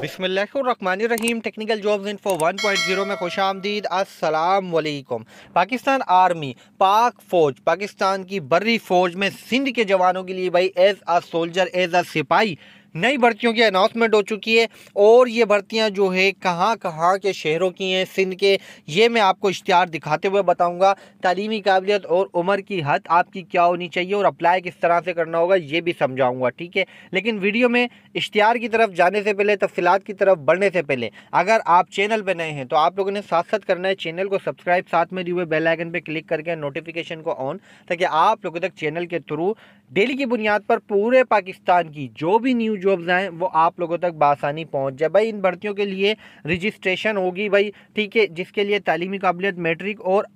बिसमीम technical jobs info 1.0 point zero में खुश आमदीद असलकुम पाकिस्तान आर्मी पाक फ़ौज पाकिस्तान की बर्री फ़ौज में सिंध के जवानों के लिए भाई as a soldier as a सिपाही नई भर्तियों की अनाउंसमेंट हो चुकी है और ये भर्तियाँ जो है कहाँ कहाँ के शहरों की हैं सिंध के ये मैं आपको इश्तहार दिखाते हुए बताऊँगा तलीमी काबिलियत और उम्र की हद आपकी क्या होनी चाहिए और अप्लाई किस तरह से करना होगा ये भी समझाऊँगा ठीक है लेकिन वीडियो में इश्तहार की तरफ जाने से पहले तफसीत की तरफ बढ़ने से पहले अगर आप चैनल पर नए हैं तो आप लोगों ने साथ साथ करना है चैनल को सब्सक्राइब साथ में दिए हुए बेल आइकन पर क्लिक करके नोटिफिकेशन को ऑन ताकि आप लोगों तक चैनल के थ्रू डेली की बुनियाद पर पूरे पाकिस्तान की जो भी न्यूज जॉब्स आएँ वो आप लोगों तक बासानी पहुँच जाए भाई इन भर्तियों के लिए रजिस्ट्रेशन होगी भाई ठीक है जिसके लिए तालीमी काबिलियत मेट्रिक और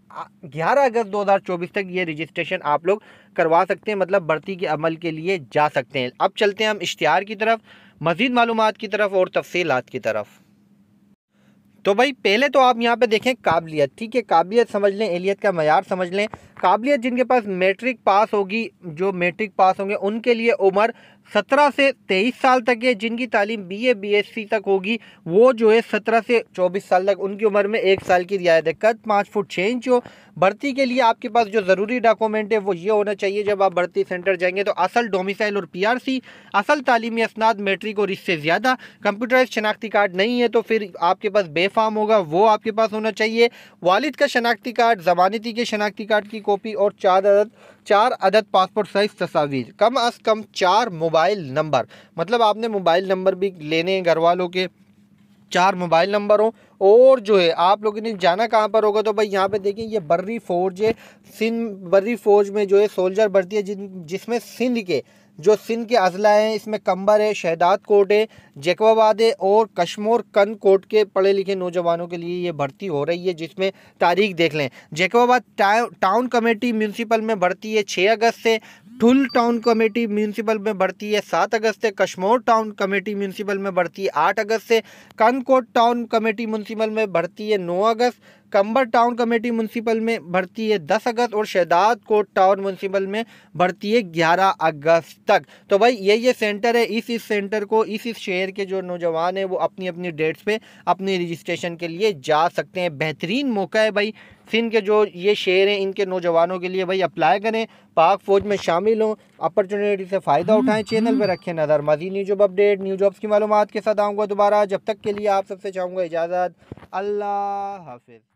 11 अगस्त 2024 तक ये रजिस्ट्रेशन आप लोग करवा सकते हैं मतलब भर्ती के अमल के लिए जा सकते हैं अब चलते हैं हम इश्तहार की तरफ मज़ीद मालूम की तरफ और तफसीलात की तरफ तो भाई पहले तो आप यहाँ पे देखें काबिलियत ठीक है काबिलियत समझ लें एलियत का मैार समझ लें काबिलियत जिनके पास मैट्रिक पास होगी जो मैट्रिक पास होंगे उनके लिए उम्र सत्रह से तेईस साल तक है जिनकी तालीम B A B S C तक होगी वो जो है सत्रह से चौबीस साल तक उनकी उम्र में एक साल की रियायत है कद पाँच फुट छः इंच हो भर्ती के लिए आपके पास जो ज़रूरी डॉक्यूमेंट है वो ये होना चाहिए जब आप भर्ती सेंटर जाएंगे तो असल डोमिसाइल और पी आर सी असल तालीमी असनाद मेट्रिक और इससे ज़्यादा कंप्यूटराइज शनाख्ती कार्ड नहीं है तो फिर आपके पास बेफाम होगा वो आपके पास होना चाहिए वालद का शनाख्ती कार्ड जमानती के शनाख्ती कार्ड की कॉपी और चार अदद चार अदद पासपोर्ट साइज़ तस्वीर कम अज़ कम चार मोबाइल मोबाइल नंबर मतलब आपने मोबाइल नंबर भी लेने हैं घर वालों के चार मोबाइल नंबर हो और जो है आप लोगों ने जाना कहाँ पर होगा तो भाई यहाँ पे देखिए ये बर्री फौज है सिंध बर्री फौज में जो है सोल्जर भर्ती है जिन जिसमें सिंध के जो सिंध के अजला हैं इसमें कंबर है शहदाद कोट है जैकवाबाद है और कश्मोर कन कोट के पढ़े लिखे नौजवानों के लिए ये भर्ती हो रही है जिसमें तारीख देख लें जैकवाबाद टाउन कमेटी म्यूनसिपल में भर्ती है छः अगस्त से ठुल टाउन कमेटी म्यूनसिपल में बढ़ती है सात अगस्त से कश्मोर टाउन कमेटी म्यूनसिपल में बढ़ती है आठ अगस्त से कानकोट टाउन कमेटी म्यूनसिपल में बढ़ती है नौ अगस्त कंबर टाउन कमेटी म्यूनसिपल में भर्ती है दस अगस्त और शहदाद कोट टाउन म्यूनसिपल में भर्ती है ग्यारह अगस्त तक तो भाई ये ये सेंटर है इस इस सेंटर को इस इस शहर के जो नौजवान हैं वो अपनी अपनी डेट्स पे अपनी रजिस्ट्रेशन के लिए जा सकते हैं बेहतरीन मौका है भाई सिंध के जो ये शेयर हैं इनके नौजवानों के लिए भाई अप्लाई करें पाक फ़ौज में शामिल हों अपॉर्चुनिटी से फ़ायदा हम्म, उठाएं चैनल पर हम्म। रखें नज़र मजीद new job update new jobs की मालूम के साथ आऊँगा दोबारा जब तक के लिए आप सबसे चाहूँगा इजाज़त अल्लाह हाफिज़